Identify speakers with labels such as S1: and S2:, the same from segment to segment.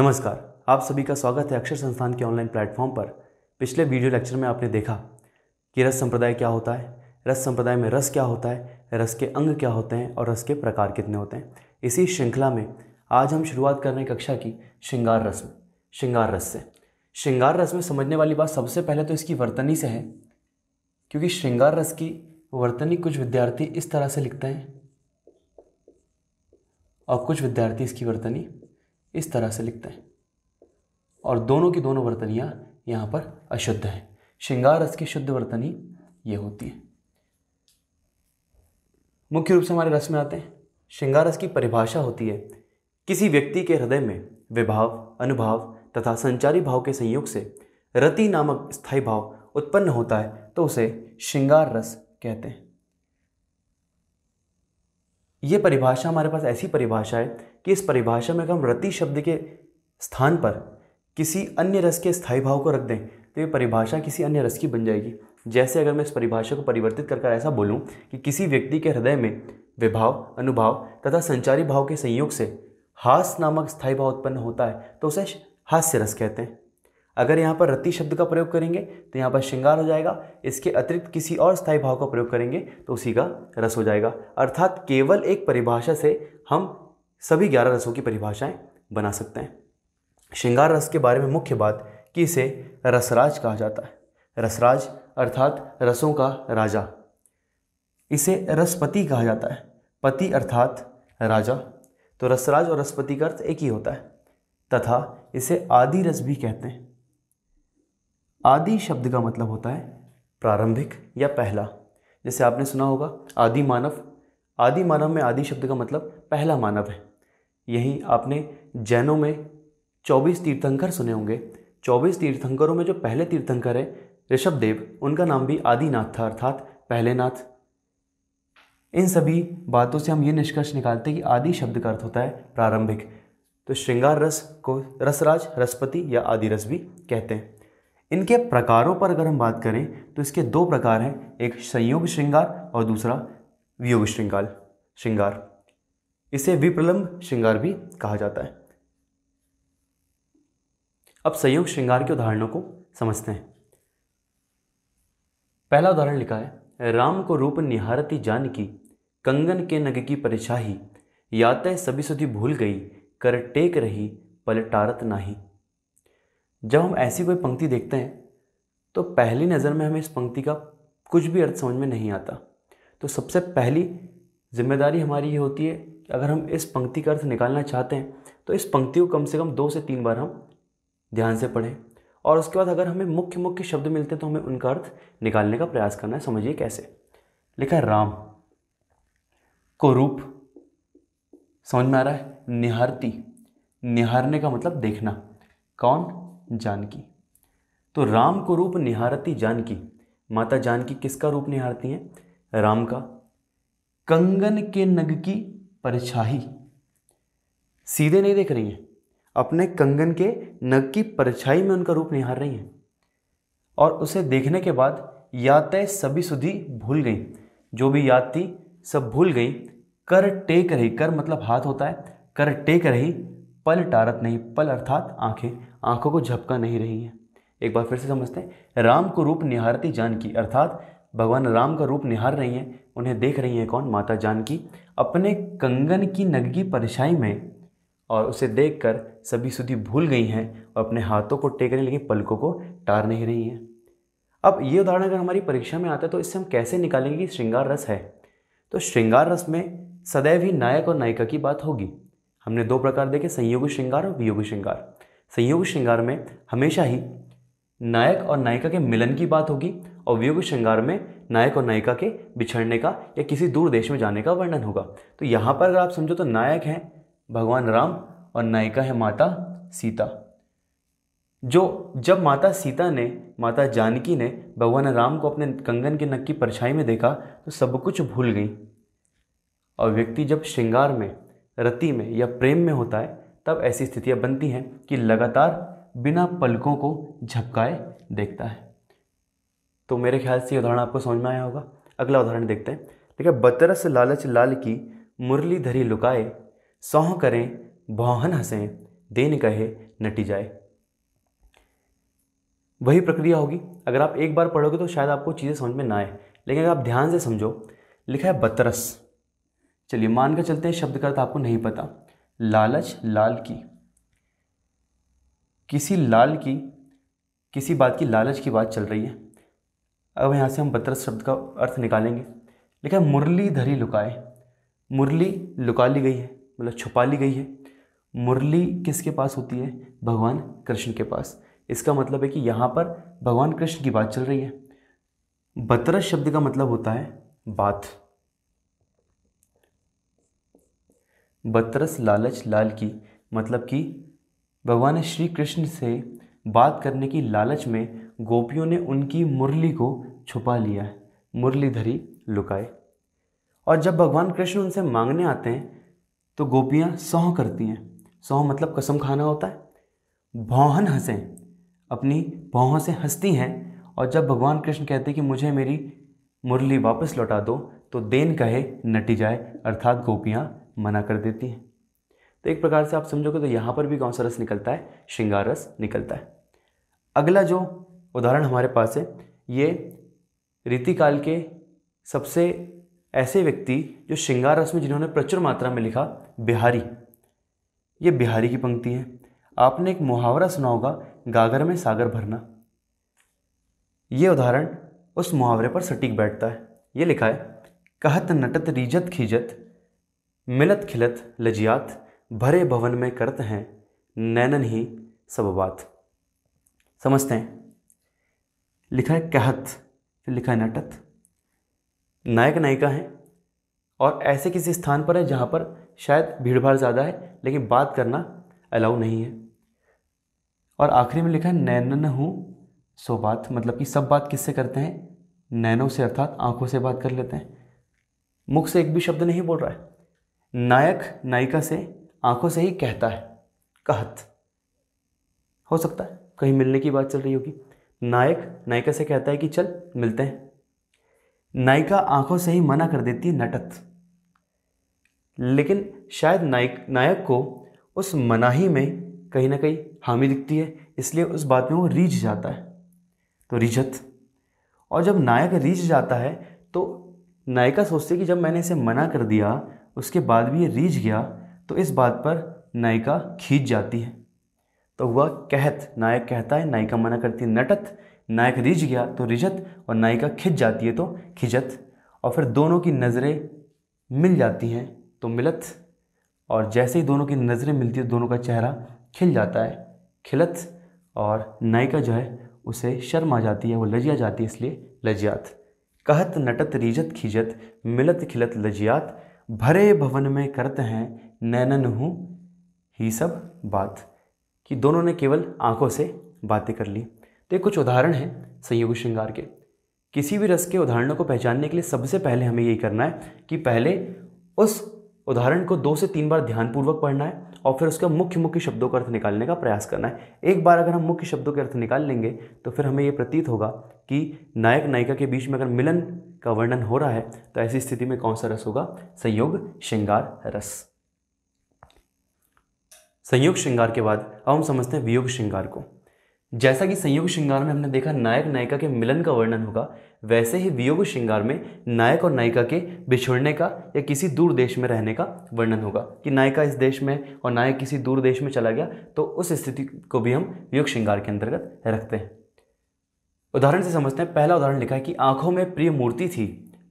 S1: नमस्कार आप सभी का स्वागत है अक्षर संस्थान के ऑनलाइन प्लेटफॉर्म पर पिछले वीडियो लेक्चर में आपने देखा कि रस संप्रदाय क्या होता है रस संप्रदाय में रस क्या होता है रस के अंग क्या होते हैं और रस के प्रकार कितने होते हैं इसी श्रृंखला में आज हम शुरुआत कर रहे हैं कक्षा की श्रृंगार रस में श्रृंगार रस से श्रृंगार रस में समझने वाली बात सबसे पहले तो इसकी वर्तनी से है क्योंकि श्रृंगार रस की वर्तनी कुछ विद्यार्थी इस तरह से लिखते हैं और कुछ विद्यार्थी इसकी वर्तनी इस तरह से लिखते हैं और दोनों की दोनों वर्तनियाँ यहाँ पर अशुद्ध हैं श्रृंगार रस की शुद्ध वर्तनी ये होती है मुख्य रूप से हमारे रस में आते हैं श्रृंगार रस की परिभाषा होती है किसी व्यक्ति के हृदय में विभाव अनुभाव तथा संचारी भाव के संयोग से रति नामक स्थायी भाव उत्पन्न होता है तो उसे श्रृंगार रस कहते हैं ये परिभाषा हमारे पास ऐसी परिभाषा है कि इस परिभाषा में अगर हम रति शब्द के स्थान पर किसी अन्य रस के स्थायी भाव को रख दें तो ये परिभाषा किसी अन्य रस की बन जाएगी जैसे अगर मैं इस परिभाषा को परिवर्तित कर ऐसा बोलूँ कि किसी व्यक्ति के हृदय में विभाव अनुभाव तथा संचारी भाव के संयोग से हास नामक स्थायी भाव उत्पन्न होता है तो उसे हास्य रस कहते हैं अगर यहाँ पर रति शब्द का प्रयोग करेंगे तो यहाँ पर श्रृंगार हो जाएगा इसके अतिरिक्त किसी और स्थायी भाव का प्रयोग करेंगे तो उसी का रस हो जाएगा अर्थात केवल एक परिभाषा से हम सभी ग्यारह रसों की परिभाषाएँ बना सकते हैं श्रृंगार रस के बारे में मुख्य बात कि इसे रसराज कहा जाता है रसराज अर्थात रसों का राजा इसे रसपति कहा जाता है पति अर्थात राजा तो रसराज और रसपति का अर्थ एक ही होता है तथा इसे आदि रस भी कहते हैं आदि शब्द का मतलब होता है प्रारंभिक या पहला जैसे आपने सुना होगा आदि मानव आदि मानव में आदि शब्द का मतलब पहला मानव है यही आपने जैनों में चौबीस तीर्थंकर सुने होंगे चौबीस तीर्थंकरों में जो पहले तीर्थंकर है ऋषभ देव उनका नाम भी आदिनाथ था अर्थात पहले नाथ इन सभी बातों से हम ये निष्कर्ष निकालते हैं कि आदि शब्द का अर्थ होता है प्रारंभिक तो श्रृंगार रस को रसराज रसपति या आदि रस भी कहते हैं इनके प्रकारों पर अगर हम बात करें तो इसके दो प्रकार हैं एक संयोग श्रृंगार और दूसरा वियोग श्रृंगार श्रृंगार इसे विप्रलम्ब श्रृंगार भी कहा जाता है अब संयोग श्रृंगार के उदाहरणों को समझते हैं पहला उदाहरण लिखा है राम को रूप निहारती जान की कंगन के नग की परिछाही यातः सभी सुधी भूल गई कर टेक रही पलटारत नाही जब हम ऐसी कोई पंक्ति देखते हैं तो पहली नज़र में हमें इस पंक्ति का कुछ भी अर्थ समझ में नहीं आता तो सबसे पहली जिम्मेदारी हमारी ये होती है कि अगर हम इस पंक्ति का अर्थ निकालना चाहते हैं तो इस पंक्ति को कम से कम दो से तीन बार हम ध्यान से पढ़ें और उसके बाद अगर हमें मुख्य मुख्य शब्द मिलते हैं तो हमें उनका अर्थ निकालने का प्रयास करना है समझिए कैसे लिखा है राम को रूप समझ में आ रहा है निहारती निहारने का मतलब देखना कौन जानकी तो राम को रूप निहारती जानकी माता जानकी किसका रूप निहारती हैं राम का कंगन के नग की परछाई सीधे नहीं देख रही हैं अपने कंगन के नग की परछाई में उनका रूप निहार रही हैं और उसे देखने के बाद यातें सभी सुधी भूल गई जो भी याद थी सब भूल गई कर टेक रही कर मतलब हाथ होता है कर टेक रही पल टारत नहीं पल अर्थात आंखें आंखों को झपका नहीं रही हैं एक बार फिर से समझते हैं राम को रूप निहारती जानकी अर्थात भगवान राम का रूप निहार रही हैं उन्हें देख रही हैं कौन माता जानकी अपने कंगन की नगगी परछाई में और उसे देखकर सभी सुधी भूल गई हैं और अपने हाथों को टेकने लगी पलकों को टार नहीं रही हैं अब ये उदाहरण अगर हमारी परीक्षा में आता है तो इससे हम कैसे निकालेंगे कि श्रृंगार रस है तो श्रृंगार रस में सदैव ही नायक और नायिका की बात होगी हमने दो प्रकार देखे संयोग श्रृंगार और वियोगी श्रृंगार संयोग श्रृंगार में हमेशा ही नायक और नायिका के मिलन की बात होगी और वियोग श्रृंगार में नायक और नायिका के बिछड़ने का या किसी दूर देश में जाने का वर्णन होगा तो यहाँ पर अगर आप समझो तो नायक हैं भगवान राम और नायिका है माता सीता जो जब माता सीता ने माता जानकी ने भगवान राम को अपने कंगन के नक की परछाई में देखा तो सब कुछ भूल गई और व्यक्ति जब श्रृंगार में रति में या प्रेम में होता है तब ऐसी स्थितियाँ बनती हैं कि लगातार बिना पलकों को झपकाए देखता है तो मेरे ख्याल से उदाहरण आपको समझ में आया होगा अगला उदाहरण देखते हैं देखिए बतरस लालच लाल की मुरली धरी लुकाए सौह करें बहन हंसें देन कहे नटी जाए वही प्रक्रिया होगी अगर आप एक बार पढ़ोगे तो शायद आपको चीज़ें समझ में ना आए लेकिन अगर आप ध्यान से समझो लिखा है बतरस चलिए मान कर चलते हैं शब्द का तो आपको नहीं पता लालच लाल की किसी लाल की किसी बात की लालच की बात चल रही है अब यहाँ से हम बतरस शब्द का अर्थ निकालेंगे लिखा है मुरली धरी लुकाए मुरली लुका ली गई है मतलब छुपा ली गई है मुरली किसके पास होती है भगवान कृष्ण के पास इसका मतलब है कि यहाँ पर भगवान कृष्ण की बात चल रही है बतरस शब्द का मतलब होता है बात बतरस लालच लाल की मतलब कि भगवान श्री कृष्ण से बात करने की लालच में गोपियों ने उनकी मुरली को छुपा लिया है मुरलीधरी लुकाए और जब भगवान कृष्ण उनसे मांगने आते हैं तो गोपियाँ सौ करती हैं सौ मतलब कसम खाना होता है भौहन हंसें अपनी भौहों से हंसती हैं और जब भगवान कृष्ण कहते कि मुझे मेरी मुरली वापस लौटा दो तो देन कहे नटी जाए अर्थात गोपियाँ मना कर देती है तो एक प्रकार से आप समझोगे तो यहाँ पर भी कौन सा रस निकलता है श्रृंगार रस निकलता है अगला जो उदाहरण हमारे पास है ये रीतिकाल के सबसे ऐसे व्यक्ति जो श्रृंगार रस में जिन्होंने प्रचुर मात्रा में लिखा बिहारी ये बिहारी की पंक्ति है आपने एक मुहावरा सुना होगा गागर में सागर भरना ये उदाहरण उस मुहावरे पर सटीक बैठता है ये लिखा है कहत नटत रीजत खीजत मिलत खिलत लजियात भरे भवन में करते हैं नैनन ही सब बात समझते हैं लिखा है कहत फिर लिखा है नटत नायक नायिका हैं और ऐसे किसी स्थान पर है जहाँ पर शायद भीड़ भाड़ ज़्यादा है लेकिन बात करना अलाउ नहीं है और आखिरी में लिखा है नैनन हूँ सो बात मतलब कि सब बात किससे करते हैं नैनों से अर्थात आंखों से बात कर लेते हैं मुख से एक भी शब्द नहीं बोल रहा है नायक नायिका से आंखों से ही कहता है कहत हो सकता है कहीं मिलने की बात चल रही होगी नायक नायिका से कहता है कि चल मिलते हैं नायिका आंखों से ही मना कर देती है नटत लेकिन शायद नायक नायक को उस मनाही में कहीं ना कहीं हामी दिखती है इसलिए उस बात में वो रीझ जाता है तो रिझत और जब नायक रीझ जाता है तो नायिका सोचती है कि जब मैंने इसे मना कर दिया उसके बाद भी ये रीझ गया तो इस बात पर नायिका खींच जाती है तो हुआ कहत नायक कहता है नायिका मना करती है नटत नायक रिझ गया तो रिझत और नायिका खिंच जाती है तो खिजत और फिर दोनों की नज़रें मिल जाती हैं तो मिलत और जैसे ही दोनों की नज़रें मिलती है दोनों का चेहरा खिल जाता है खिलत और नायिका जो है उसे शर्म आ जाती है वो लजिया जाती है इसलिए लजियात कहत नटत रिजत खिजत मिलत खिलत लजियात भरे भवन में करते हैं नैनन हूँ ही सब बात कि दोनों ने केवल आंखों से बातें कर ली तो ये कुछ उदाहरण हैं संयोग श्रृंगार के किसी भी रस के उदाहरणों को पहचानने के लिए सबसे पहले हमें यही करना है कि पहले उस उदाहरण को दो से तीन बार ध्यानपूर्वक पढ़ना है और फिर उसका मुख्य मुख्य शब्दों का अर्थ निकालने का प्रयास करना है एक बार अगर हम मुख्य शब्दों के अर्थ निकाल लेंगे तो फिर हमें यह प्रतीत होगा कि नायक नायिका के बीच में अगर मिलन का वर्णन हो रहा है तो ऐसी स्थिति में कौन सा रस होगा संयोग श्रृंगार रस संयोग श्रृंगार के बाद अब हम समझते हैं वियोग श्रृंगार को जैसा कि संयोग श्रृंगार में हमने देखा नायक नायिका के मिलन का वर्णन होगा वैसे ही वियोग श्रृंगार में नायक और नायिका के बिछुड़ने का या किसी दूर देश में रहने का वर्णन होगा कि नायिका इस देश में और नायक किसी दूर देश में चला गया तो उस स्थिति को भी हम वियोग श्रृंगार के अंतर्गत रखते हैं उदाहरण से समझते हैं पहला उदाहरण लिखा है कि आंखों में प्रिय मूर्ति थी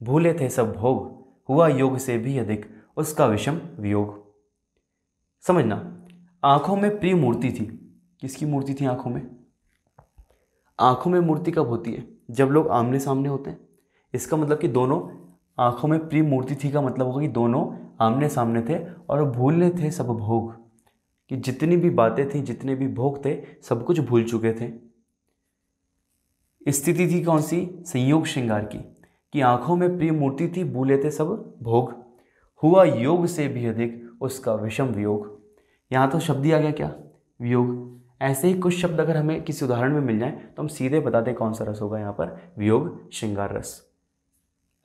S1: भूले थे सब भोग हुआ योग से भी अधिक उसका विषम वियोग समझना आंखों में प्रिय मूर्ति थी किसकी मूर्ति थी आंखों में आंखों में मूर्ति कब होती है जब लोग आमने सामने होते हैं इसका मतलब कि दोनों आंखों में प्रिय मूर्ति थी का मतलब होगा कि दोनों आमने सामने थे और भूलने थे सब भोग कि जितनी भी बातें थी जितने भी भोग थे सब कुछ भूल चुके थे स्थिति थी कौन सी संयोग श्रृंगार की कि आंखों में प्रिय मूर्ति थी भूले थे सब भोग हुआ योग से भी अधिक उसका विषम वियोग यहाँ तो शब्द ही आ गया क्या वियोग ऐसे ही कुछ शब्द अगर हमें किसी उदाहरण में मिल जाए तो हम सीधे बताते कौन सा रस होगा यहाँ पर वियोग श्रृंगार रस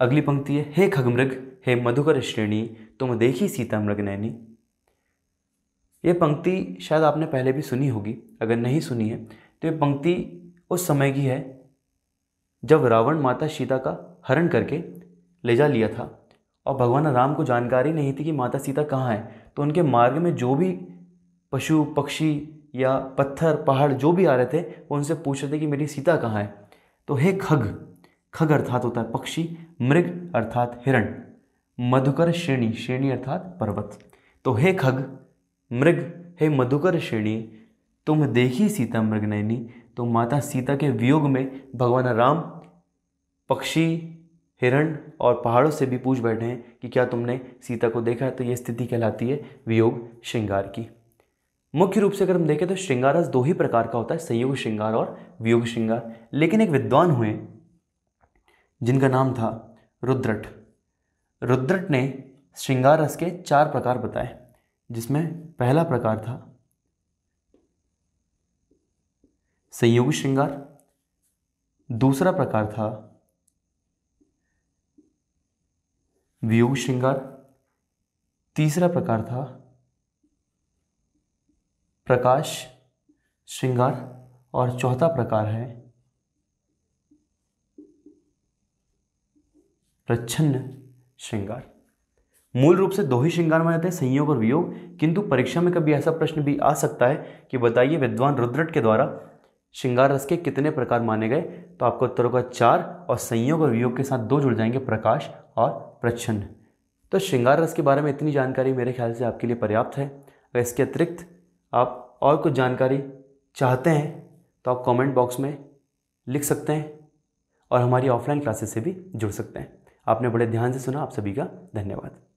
S1: अगली पंक्ति है हे खगमृग हे मधुकर श्रेणी तुम देखी सीता मृग नैनी ये पंक्ति शायद आपने पहले भी सुनी होगी अगर नहीं सुनी है तो ये पंक्ति उस समय की है जब रावण माता सीता का हरण करके ले जा लिया था और भगवान राम को जानकारी नहीं थी कि माता सीता कहाँ है तो उनके मार्ग में जो भी पशु पक्षी या पत्थर पहाड़ जो भी आ रहे थे वो उनसे पूछ रहे थे कि मेरी सीता कहाँ है तो हे खग खग अर्थात होता है पक्षी मृग अर्थात हिरण मधुकर श्रेणी श्रेणी अर्थात पर्वत तो हे खग मृग हे मधुकर श्रेणी तुम देखी सीता मृग तो माता सीता के वियोग में भगवान राम पक्षी हिरण और पहाड़ों से भी पूछ बैठे हैं कि क्या तुमने सीता को देखा है तो ये स्थिति कहलाती है वियोग श्रृंगार की मुख्य रूप से अगर हम देखें तो श्रृंगार दो ही प्रकार का होता है संयोग श्रृंगार और वियोग श्रृंगार लेकिन एक विद्वान हुए जिनका नाम था रुद्रट रुद्रट ने श्रृंगार रस के चार प्रकार बताए जिसमें पहला प्रकार था संयोग श्रृंगार दूसरा प्रकार था वियोग श्रृंगार तीसरा प्रकार था प्रकाश श्रृंगार और चौथा प्रकार है प्रच्छन्न श्रृंगार मूल रूप से दो ही श्रृंगार माने जाते हैं संयोग और वियोग किंतु परीक्षा में कभी ऐसा प्रश्न भी आ सकता है कि बताइए विद्वान रुद्रट के द्वारा श्रृंगार रस के कितने प्रकार माने गए तो आपका उत्तर होगा चार और संयोग और वियोग के साथ दो जुड़ जाएंगे प्रकाश और प्रच्छन्न तो श्रृंगार रस के बारे में इतनी जानकारी मेरे ख्याल से आपके लिए पर्याप्त है और इसके अतिरिक्त आप और कुछ जानकारी चाहते हैं तो आप कमेंट बॉक्स में लिख सकते हैं और हमारी ऑफलाइन क्लासेस से भी जुड़ सकते हैं आपने बड़े ध्यान से सुना आप सभी का धन्यवाद